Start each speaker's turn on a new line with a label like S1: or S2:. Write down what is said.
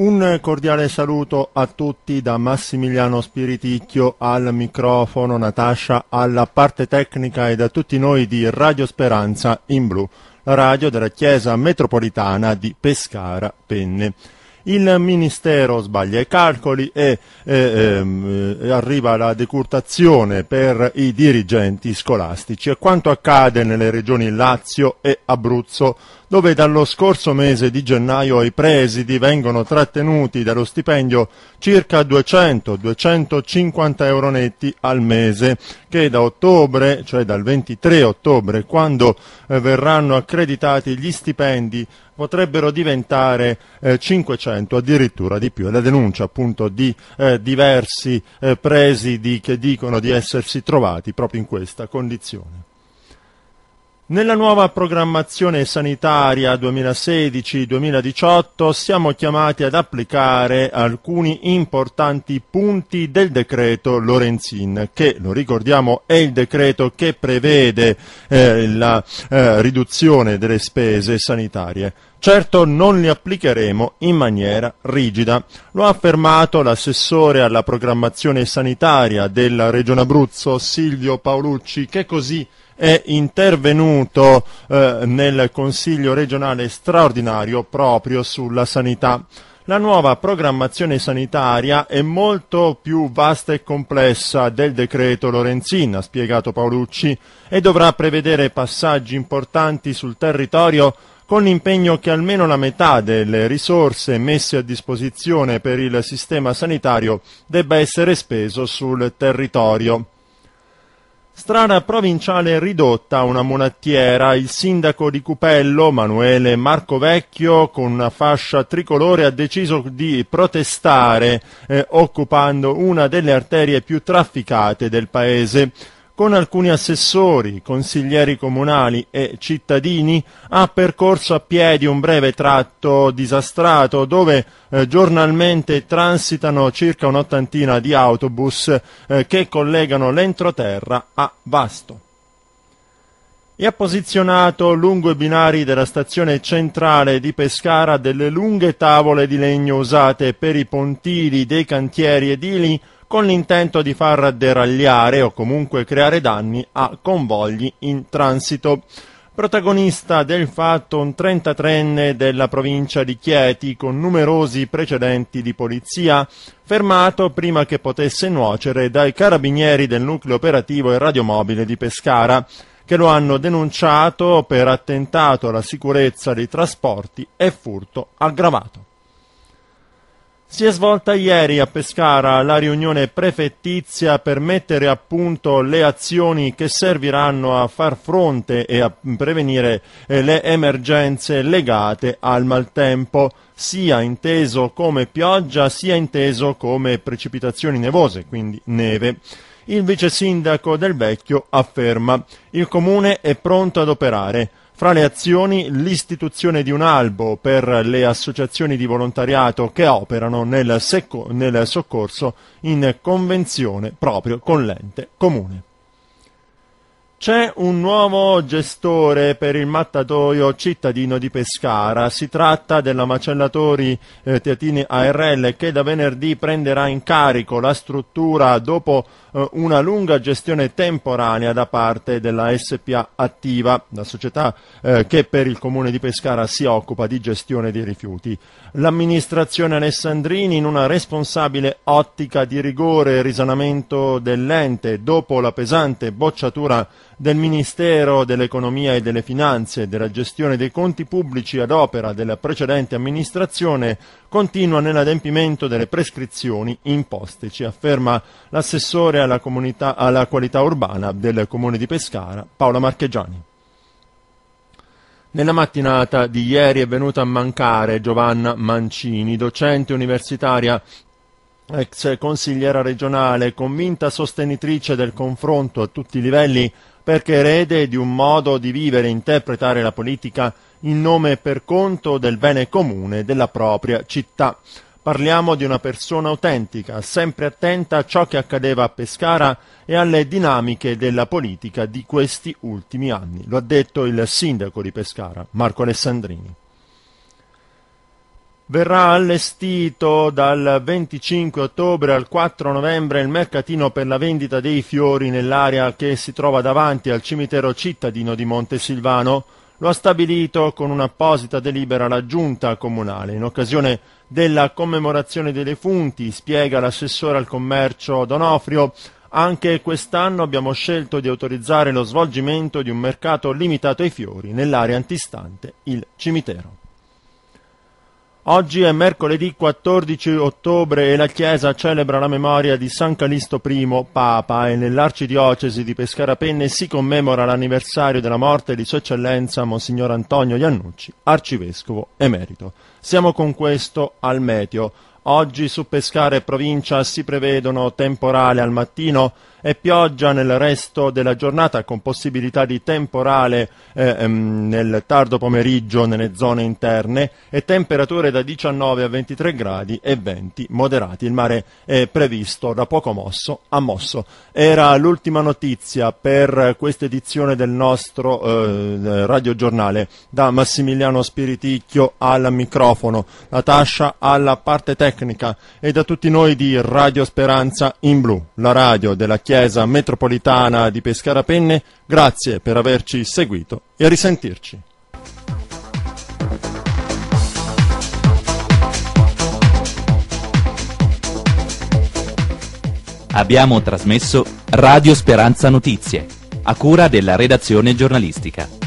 S1: Un cordiale saluto a tutti da Massimiliano Spiriticchio al microfono, Natascia alla parte tecnica e da tutti noi di Radio Speranza in Blu, la radio della Chiesa Metropolitana di Pescara Penne il Ministero sbaglia i calcoli e ehm, eh, arriva la decurtazione per i dirigenti scolastici. E quanto accade nelle regioni Lazio e Abruzzo, dove dallo scorso mese di gennaio i presidi vengono trattenuti dallo stipendio circa 200-250 euro netti al mese, che da ottobre, cioè dal 23 ottobre, quando eh, verranno accreditati gli stipendi, potrebbero diventare eh, 500 cento addirittura di più. È la denuncia appunto di eh, diversi eh, presidi che dicono di essersi trovati proprio in questa condizione. Nella nuova programmazione sanitaria 2016-2018 siamo chiamati ad applicare alcuni importanti punti del decreto Lorenzin, che lo ricordiamo è il decreto che prevede eh, la eh, riduzione delle spese sanitarie. Certo non li applicheremo in maniera rigida, lo ha affermato l'assessore alla programmazione sanitaria della Regione Abruzzo Silvio Paolucci che così è intervenuto eh, nel Consiglio regionale straordinario proprio sulla sanità. La nuova programmazione sanitaria è molto più vasta e complessa del decreto Lorenzin, ha spiegato Paolucci, e dovrà prevedere passaggi importanti sul territorio con l'impegno che almeno la metà delle risorse messe a disposizione per il sistema sanitario debba essere speso sul territorio strada provinciale ridotta a una monattiera, il sindaco di Cupello, Manuele Marco Vecchio, con una fascia tricolore ha deciso di protestare eh, occupando una delle arterie più trafficate del paese con alcuni assessori, consiglieri comunali e cittadini, ha percorso a piedi un breve tratto disastrato dove eh, giornalmente transitano circa un'ottantina di autobus eh, che collegano l'entroterra a Vasto e ha posizionato lungo i binari della stazione centrale di Pescara delle lunghe tavole di legno usate per i pontili dei cantieri edili con l'intento di far deragliare o comunque creare danni a convogli in transito. Protagonista del fatto un 33enne della provincia di Chieti con numerosi precedenti di polizia, fermato prima che potesse nuocere dai carabinieri del nucleo operativo e radiomobile di Pescara, che lo hanno denunciato per attentato alla sicurezza dei trasporti e furto aggravato. Si è svolta ieri a Pescara la riunione prefettizia per mettere a punto le azioni che serviranno a far fronte e a prevenire eh, le emergenze legate al maltempo, sia inteso come pioggia sia inteso come precipitazioni nevose, quindi neve. Il vice sindaco del Vecchio afferma il comune è pronto ad operare. Fra le azioni l'istituzione di un albo per le associazioni di volontariato che operano nel, nel soccorso in convenzione proprio con l'ente comune. C'è un nuovo gestore per il mattatoio cittadino di Pescara. Si tratta della Macellatori eh, Teatini ARL che da venerdì prenderà in carico la struttura dopo eh, una lunga gestione temporanea da parte della SPA Attiva, la società eh, che per il comune di Pescara si occupa di gestione dei rifiuti. L'amministrazione Alessandrini in una responsabile ottica di rigore e risanamento dell'ente dopo la pesante bocciatura del Ministero dell'Economia e delle Finanze e della gestione dei conti pubblici ad opera della precedente amministrazione continua nell'adempimento delle prescrizioni imposte, ci afferma l'assessore alla, alla qualità urbana del Comune di Pescara, Paola Marchegiani. Nella mattinata di ieri è venuta a mancare Giovanna Mancini, docente universitaria ex consigliera regionale, convinta sostenitrice del confronto a tutti i livelli perché erede di un modo di vivere e interpretare la politica in nome e per conto del bene comune della propria città. Parliamo di una persona autentica, sempre attenta a ciò che accadeva a Pescara e alle dinamiche della politica di questi ultimi anni. Lo ha detto il sindaco di Pescara, Marco Alessandrini. Verrà allestito dal 25 ottobre al 4 novembre il mercatino per la vendita dei fiori nell'area che si trova davanti al cimitero cittadino di Montesilvano. Lo ha stabilito con un'apposita delibera la giunta comunale. In occasione della commemorazione dei defunti, spiega l'assessore al commercio Donofrio, anche quest'anno abbiamo scelto di autorizzare lo svolgimento di un mercato limitato ai fiori nell'area antistante il cimitero. Oggi è mercoledì 14 ottobre e la Chiesa celebra la memoria di San Calisto I, Papa, e nell'arcidiocesi di Pescarapenne si commemora l'anniversario della morte di Sua Eccellenza Monsignor Antonio Iannucci, arcivescovo emerito. Siamo con questo al meteo. Oggi su Pescara e provincia si prevedono temporale al mattino e pioggia nel resto della giornata con possibilità di temporale eh, ehm, nel tardo pomeriggio nelle zone interne e temperature da 19 a 23 gradi e venti moderati. Il mare è previsto da poco mosso a mosso. Era l'ultima notizia per questa edizione del nostro eh, radiogiornale da Massimiliano Spiriticchio al microfono, Natascia alla parte tecnica tecnica e da tutti noi di Radio Speranza in Blu, la radio della Chiesa Metropolitana di Pescara Penne, grazie per averci seguito e a risentirci. Abbiamo trasmesso Radio Speranza Notizie, a cura della redazione giornalistica.